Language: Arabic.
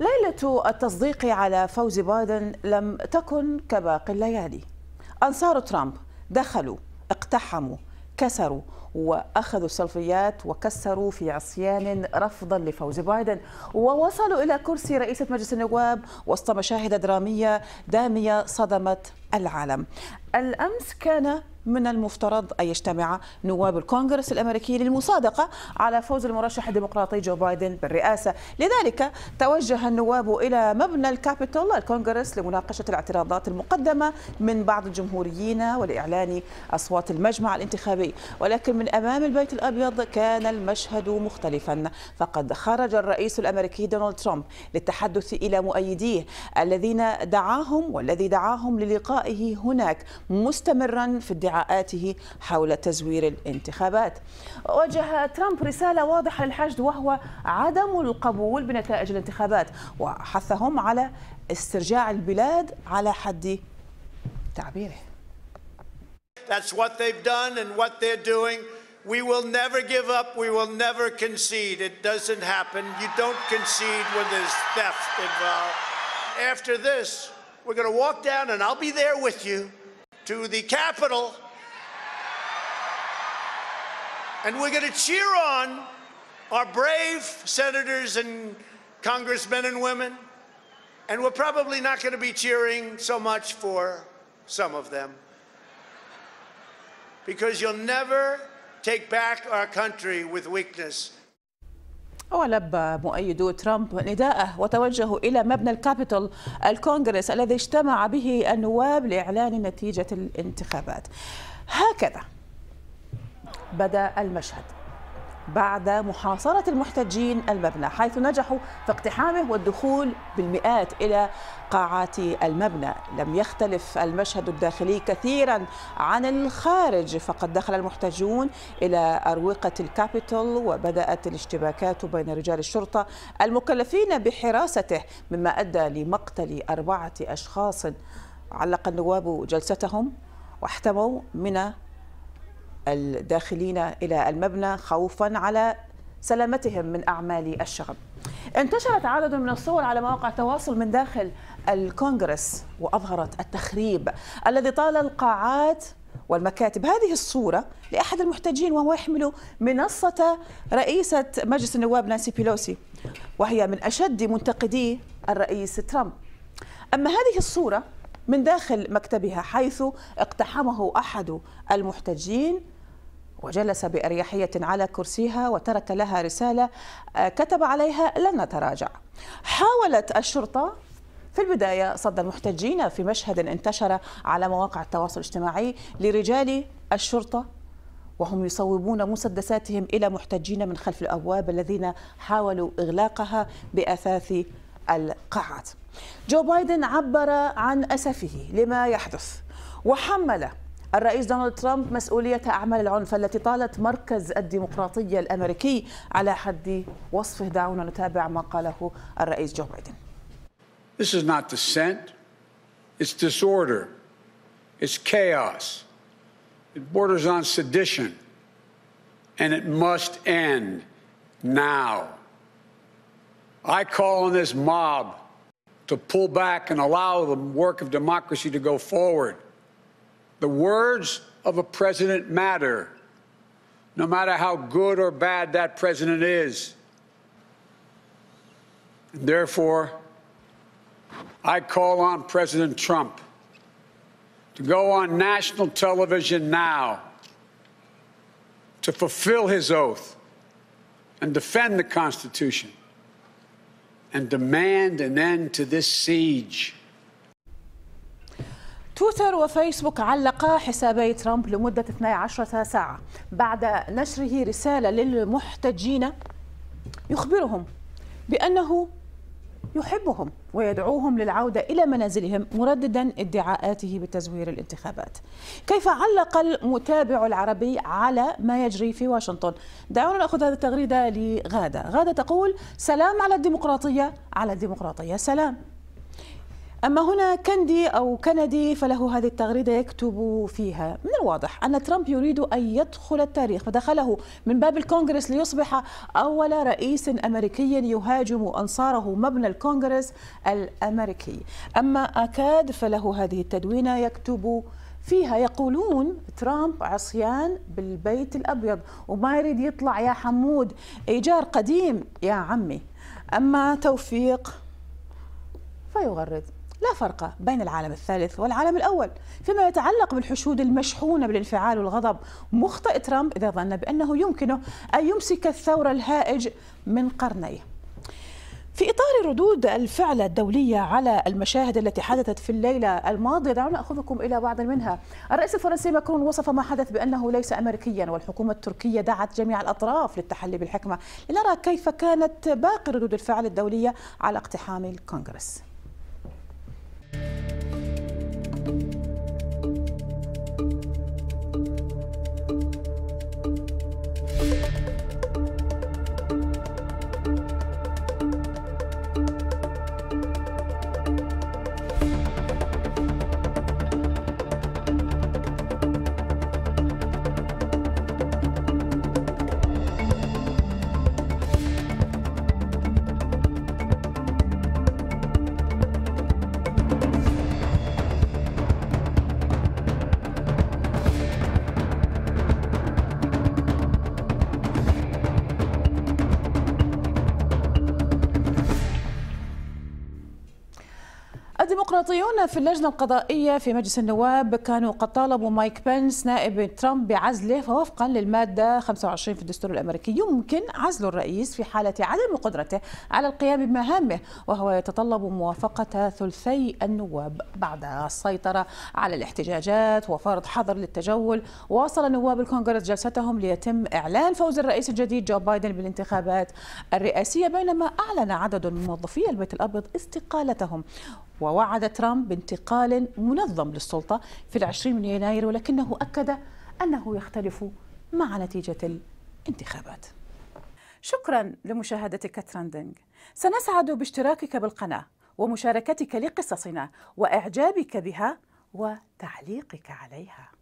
ليلة التصديق على فوز بايدن لم تكن كباقي الليالي أنصار ترامب دخلوا اقتحموا كسروا وأخذوا السلفيات وكسروا في عصيان رفضا لفوز بايدن ووصلوا إلى كرسي رئيسة مجلس النواب وسط مشاهد درامية دامية صدمت العالم الأمس كان من المفترض أن يجتمع نواب الكونغرس الأمريكي للمصادقة على فوز المرشح الديمقراطي جو بايدن بالرئاسة لذلك توجه النواب إلى مبنى الكابيتول الكونغرس لمناقشة الاعتراضات المقدمة من بعض الجمهوريين ولاعلان أصوات المجمع الانتخابي ولكن من من أمام البيت الأبيض كان المشهد مختلفا فقد خرج الرئيس الأمريكي دونالد ترامب للتحدث إلى مؤيديه الذين دعاهم والذي دعاهم للقائه هناك مستمرا في ادعاءاته حول تزوير الانتخابات وجه ترامب رسالة واضحة للحشد وهو عدم القبول بنتائج الانتخابات وحثهم على استرجاع البلاد على حد تعبيره That's what they've done and what they're doing. We will never give up. We will never concede. It doesn't happen. You don't concede when there's theft involved. After this, we're going to walk down, and I'll be there with you, to the Capitol. And we're going to cheer on our brave senators and congressmen and women. And we're probably not going to be cheering so much for some of them. Because you'll never take back our country with weakness. ولبى مؤيدو ترامب نداءه وتوجهوا إلى مبنى الكابيتول الكونغرس الذي اجتمع به النواب لإعلان نتيجة الانتخابات هكذا بدأ المشهد بعد محاصرة المحتجين المبنى حيث نجحوا في اقتحامه والدخول بالمئات إلى قاعات المبنى لم يختلف المشهد الداخلي كثيرا عن الخارج فقد دخل المحتجون إلى أروقة الكابيتول وبدأت الاشتباكات بين رجال الشرطة المكلفين بحراسته مما أدى لمقتل أربعة أشخاص علق النواب جلستهم واحتموا من الداخلين إلى المبنى خوفا على سلامتهم من أعمال الشغب انتشرت عدد من الصور على مواقع التواصل من داخل الكونغرس وأظهرت التخريب الذي طال القاعات والمكاتب هذه الصورة لأحد المحتجين وهو يحمل منصة رئيسة مجلس النواب نانسي بيلوسي وهي من أشد منتقدي الرئيس ترامب أما هذه الصورة من داخل مكتبها حيث اقتحمه أحد المحتجين وجلس بأريحية على كرسيها وترك لها رسالة آه، كتب عليها لن نتراجع حاولت الشرطة في البداية صد المحتجين في مشهد انتشر على مواقع التواصل الاجتماعي لرجال الشرطة وهم يصوبون مسدساتهم إلى محتجين من خلف الأبواب الذين حاولوا إغلاقها بأثاث القاعات جو بايدن عبر عن أسفه لما يحدث وحمل الرئيس دونالد ترامب مسؤولية أعمال العنف التي طالت مركز الديمقراطية الأمريكي على حد وصفه دعونا نتابع ما قاله الرئيس جو بايدن This is not dissent. It's disorder. It's chaos. It borders on sedition. And it must end now. I call on this mob to pull back and allow the work of democracy to go forward. The words of a president matter, no matter how good or bad that president is. And therefore, I call on President Trump to go on national television now to fulfill his oath and defend the Constitution and demand an end to this siege. تويتر وفيسبوك علقا حسابي ترامب لمدة 12 ساعة بعد نشره رسالة للمحتجين يخبرهم بأنه يحبهم ويدعوهم للعودة إلى منازلهم مرددا ادعاءاته بتزوير الانتخابات كيف علق المتابع العربي على ما يجري في واشنطن دعونا نأخذ هذه التغريدة لغادة غادة تقول سلام على الديمقراطية على الديمقراطية سلام أما هنا كندي أو كندي فله هذه التغريدة يكتب فيها من الواضح أن ترامب يريد أن يدخل التاريخ فدخله من باب الكونغرس ليصبح أول رئيس أمريكي يهاجم أنصاره مبنى الكونغرس الأمريكي أما أكاد فله هذه التدوينة يكتب فيها يقولون ترامب عصيان بالبيت الأبيض وما يريد يطلع يا حمود إيجار قديم يا عمي أما توفيق فيغرد لا فرق بين العالم الثالث والعالم الأول فيما يتعلق بالحشود المشحونة بالانفعال والغضب مخطئ ترامب إذا ظن بأنه يمكنه أن يمسك الثورة الهائج من قرنيه في إطار ردود الفعل الدولية على المشاهد التي حدثت في الليلة الماضية دعونا نأخذكم إلى بعض منها الرئيس الفرنسي ماكرون وصف ما حدث بأنه ليس أمريكيا والحكومة التركية دعت جميع الأطراف للتحلي بالحكمة لنرى كيف كانت باقي ردود الفعل الدولية على اقتحام الكونغرس الديمقراطيون في اللجنة القضائية في مجلس النواب كانوا قد طالبوا مايك بنس نائب ترامب بعزله فوفقا للمادة 25 في الدستور الأمريكي يمكن عزل الرئيس في حالة عدم قدرته على القيام بمهامه وهو يتطلب موافقة ثلثي النواب بعد السيطرة على الاحتجاجات وفرض حظر للتجول واصل نواب الكونغرس جلستهم ليتم إعلان فوز الرئيس الجديد جو بايدن بالانتخابات الرئاسية بينما أعلن عدد من موظفي البيت الأبيض استقالتهم ووعد ترامب بانتقال منظم للسلطة في العشرين من يناير ولكنه أكد أنه يختلف مع نتيجة الانتخابات شكرا لمشاهدتك ترندنج سنسعد باشتراكك بالقناة ومشاركتك لقصصنا وإعجابك بها وتعليقك عليها